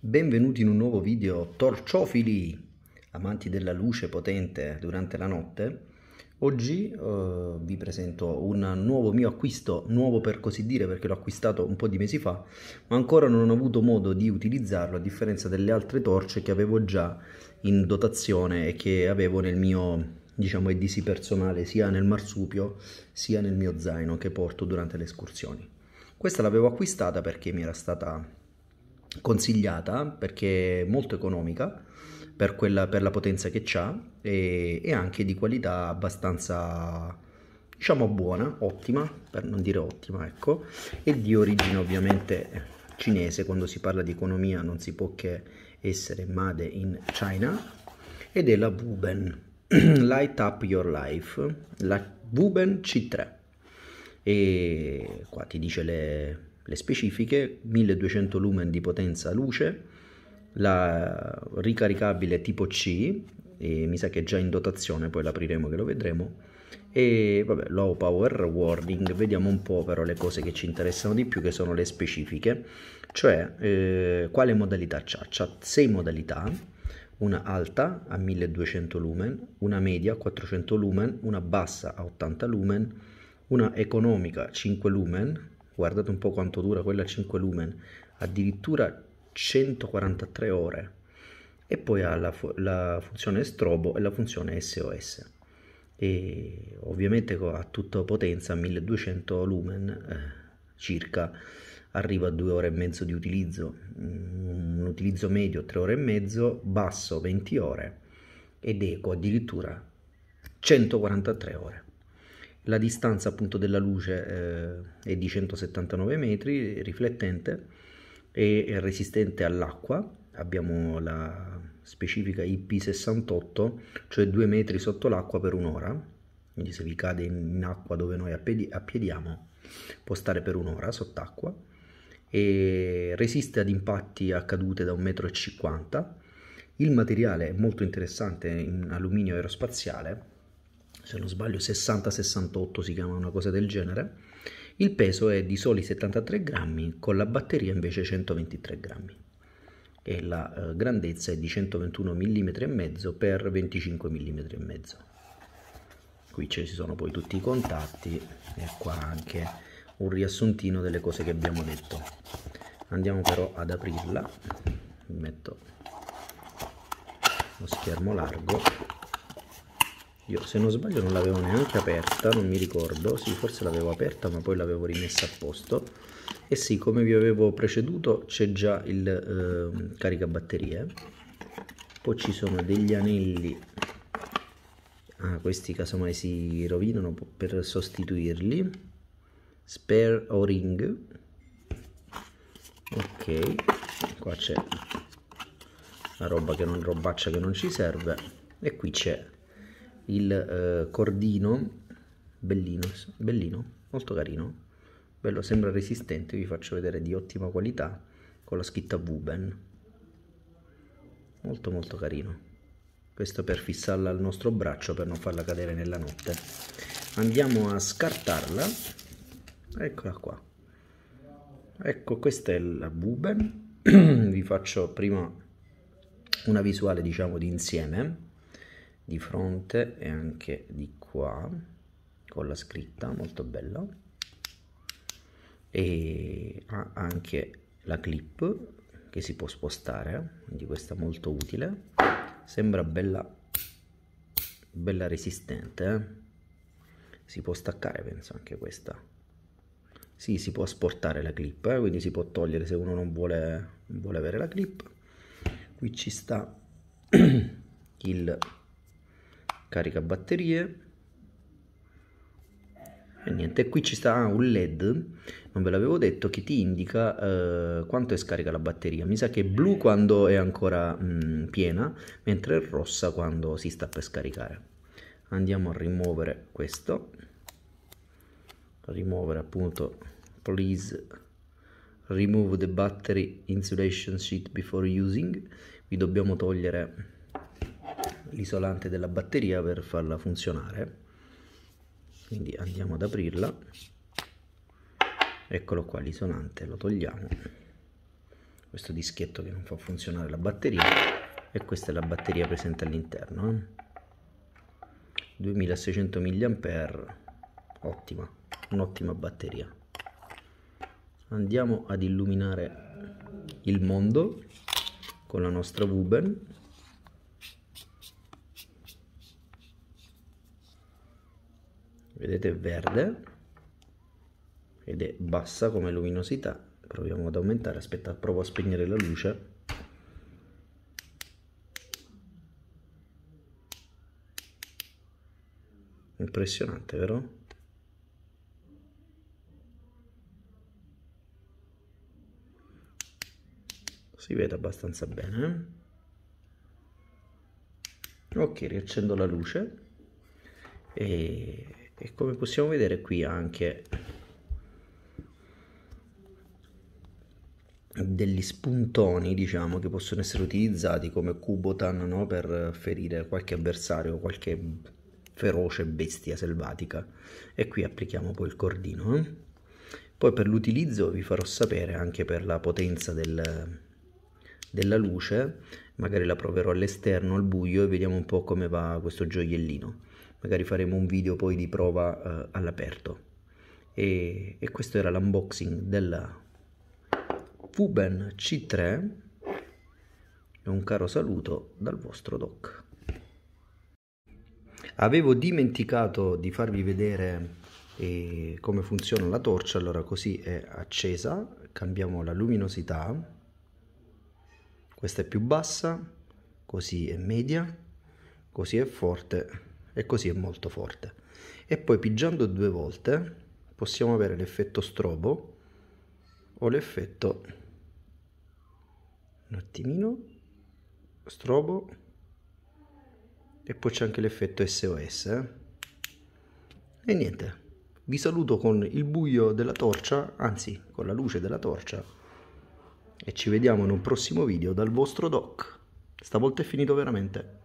Benvenuti in un nuovo video torciofili, amanti della luce potente durante la notte. Oggi eh, vi presento un nuovo mio acquisto, nuovo per così dire perché l'ho acquistato un po' di mesi fa, ma ancora non ho avuto modo di utilizzarlo a differenza delle altre torce che avevo già in dotazione e che avevo nel mio diciamo EDC personale sia nel marsupio sia nel mio zaino che porto durante le escursioni. Questa l'avevo acquistata perché mi era stata consigliata perché è molto economica per, quella, per la potenza che ha e, e, anche di qualità abbastanza diciamo buona, ottima, per non dire ottima, ecco, e di origine ovviamente cinese, quando si parla di economia non si può che essere made in China, ed è la Wuben Light Up Your Life, la Wuben C3. E qua ti dice le, le specifiche, 1200 lumen di potenza luce, la ricaricabile tipo C, e mi sa che è già in dotazione, poi l'apriremo che lo vedremo, e vabbè, low power warning, vediamo un po' però le cose che ci interessano di più che sono le specifiche, cioè eh, quale modalità c'ha? C'ha 6 modalità, una alta a 1200 lumen, una media a 400 lumen, una bassa a 80 lumen, una economica 5 lumen, guardate un po' quanto dura quella 5 lumen, addirittura 143 ore. E poi ha la, la funzione strobo e la funzione SOS. E ovviamente a tutta potenza 1200 lumen eh, circa arriva a 2 ore e mezzo di utilizzo, mm, un utilizzo medio 3 ore e mezzo, basso 20 ore ed eco addirittura 143 ore la distanza appunto della luce eh, è di 179 metri, riflettente e è resistente all'acqua, abbiamo la specifica IP68, cioè 2 metri sotto l'acqua per un'ora, quindi se vi cade in acqua dove noi appiediamo può stare per un'ora sott'acqua e resiste ad impatti a cadute da 1,50 m. Il materiale è molto interessante in alluminio aerospaziale se non sbaglio 60-68 si chiama una cosa del genere, il peso è di soli 73 grammi, con la batteria invece 123 grammi e la eh, grandezza è di 121 mm e mezzo per 25 mm e mezzo. Qui ci sono poi tutti i contatti e qua anche un riassuntino delle cose che abbiamo detto. Andiamo però ad aprirla, metto lo schermo largo io se non sbaglio non l'avevo neanche aperta, non mi ricordo, sì forse l'avevo aperta ma poi l'avevo rimessa a posto. E sì, come vi avevo preceduto c'è già il eh, caricabatterie, poi ci sono degli anelli, ah, questi casomai si rovinano per sostituirli, spare o ring, ok, qua c'è la roba che non robaccia che non ci serve e qui c'è il eh, cordino bellino, bellino, molto carino, bello, sembra resistente, vi faccio vedere di ottima qualità con la scritta Wuben, molto molto carino. Questo per fissarla al nostro braccio per non farla cadere nella notte. Andiamo a scartarla. Eccola qua. Ecco, questa è la Buben. Vi faccio prima una visuale, diciamo, di insieme di fronte e anche di qua con la scritta molto bella e ha anche la clip che si può spostare quindi questa è molto utile sembra bella bella resistente eh? si può staccare penso anche questa sì, si può asportare la clip eh? quindi si può togliere se uno non vuole, non vuole avere la clip qui ci sta il carica batterie e niente qui ci sta ah, un led non ve l'avevo detto che ti indica eh, quanto è scarica la batteria mi sa che è blu quando è ancora mh, mm, piena mentre è rossa quando si sta per scaricare andiamo a rimuovere questo rimuovere appunto please remove the battery insulation sheet before using qui dobbiamo togliere l'isolante della batteria per farla funzionare quindi andiamo ad aprirla eccolo qua l'isolante lo togliamo questo dischetto che non fa funzionare la batteria e questa è la batteria presente all'interno eh? 2600 mAh ottima un'ottima batteria andiamo ad illuminare il mondo con la nostra Wuben vedete è verde ed è bassa come luminosità proviamo ad aumentare aspetta provo a spegnere la luce impressionante vero? si vede abbastanza bene eh? ok riaccendo la luce e e come possiamo vedere qui anche degli spuntoni diciamo che possono essere utilizzati come cubotan no? per ferire qualche avversario qualche feroce bestia selvatica e qui applichiamo poi il cordino eh? poi per l'utilizzo vi farò sapere anche per la potenza del, della luce magari la proverò all'esterno al buio e vediamo un po' come va questo gioiellino magari faremo un video poi di prova eh, all'aperto. E, e, questo era l'unboxing della Fuben C3 e un caro saluto dal vostro doc. Avevo dimenticato di farvi vedere eh, come funziona la torcia, allora così è accesa, cambiamo la luminosità, questa è più bassa, così è media, così è forte e così è molto forte. E poi pigiando due volte possiamo avere l'effetto strobo o l'effetto un attimino strobo e poi c'è anche l'effetto SOS. Eh. E niente, vi saluto con il buio della torcia, anzi con la luce della torcia e ci vediamo in un prossimo video dal vostro doc. Stavolta è finito veramente.